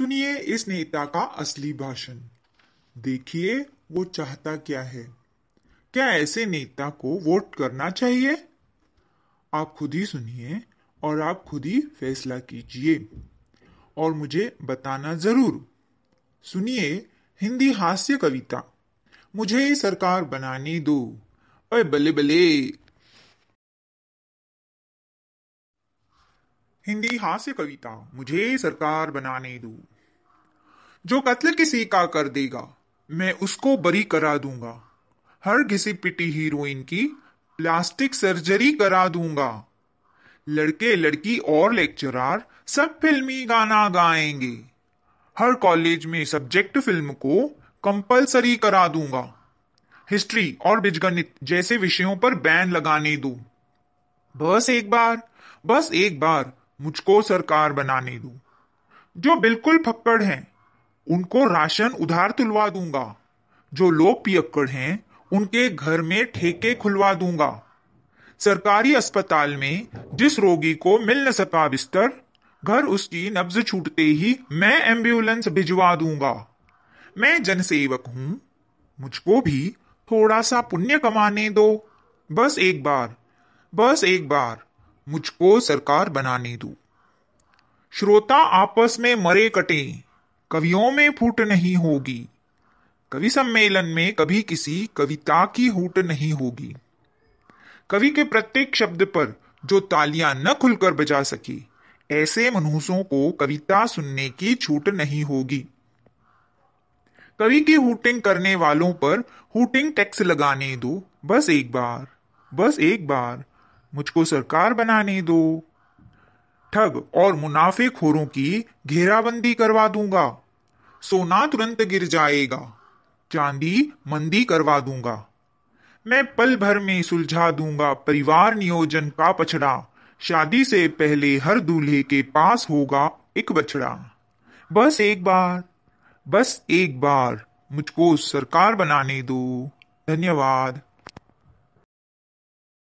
सुनिए इस नेता का असली भाषण देखिए वो चाहता क्या है क्या ऐसे नेता को वोट करना चाहिए आप खुद ही सुनिए और आप खुद ही फैसला कीजिए और मुझे बताना जरूर सुनिए हिंदी हास्य कविता मुझे सरकार बनाने दो अरे बल्ले बल्ले हिंदी हास्य कविता मुझे सरकार बनाने दो जो कत्ल किसी का कर देगा मैं उसको बरी करा दूंगा हर किसी पिटी हीरोइन की प्लास्टिक सर्जरी करा दूंगा लड़के लड़की और लेक्चरार सब फिल्मी गाना गाएंगे हर कॉलेज में सब्जेक्ट फिल्म को कंपलसरी करा दूंगा हिस्ट्री और बीजगणित जैसे विषयों पर बैन लगाने दो बस एक बार बस एक बार मुझको सरकार बनाने दो जो बिल्कुल फक्कड़ हैं उनको राशन उधार तुलवा दूंगा जो लोग पियक्कड़ हैं उनके घर में ठेके खुलवा दूंगा सरकारी अस्पताल में जिस रोगी को मिल न सका बिस्तर घर उसकी नब्ज छूटते ही मैं एम्बुलेंस भिजवा दूंगा मैं जनसेवक हूं मुझको भी थोड़ा सा पुण्य कमाने दो बस एक बार बस एक बार मुझको सरकार बनाने दो श्रोता आपस में मरे कटे कवियों में फूट नहीं होगी कवि सम्मेलन में कभी किसी कविता की हूट नहीं होगी कवि के प्रत्येक शब्द पर जो तालियां न खुलकर बजा सकी ऐसे मनुष्यों को कविता सुनने की छूट नहीं होगी कवि की हुटिंग करने वालों पर हुटिंग टैक्स लगाने दो बस एक बार बस एक बार मुझको सरकार बनाने दो ठग और खोरों की घेराबंदी करवा दूंगा सोना तुरंत गिर जाएगा चांदी मंदी करवा दूंगा मैं पल भर में सुलझा दूंगा परिवार नियोजन का पछड़ा शादी से पहले हर दूल्हे के पास होगा एक बछड़ा बस एक बार बस एक बार मुझको सरकार बनाने दो धन्यवाद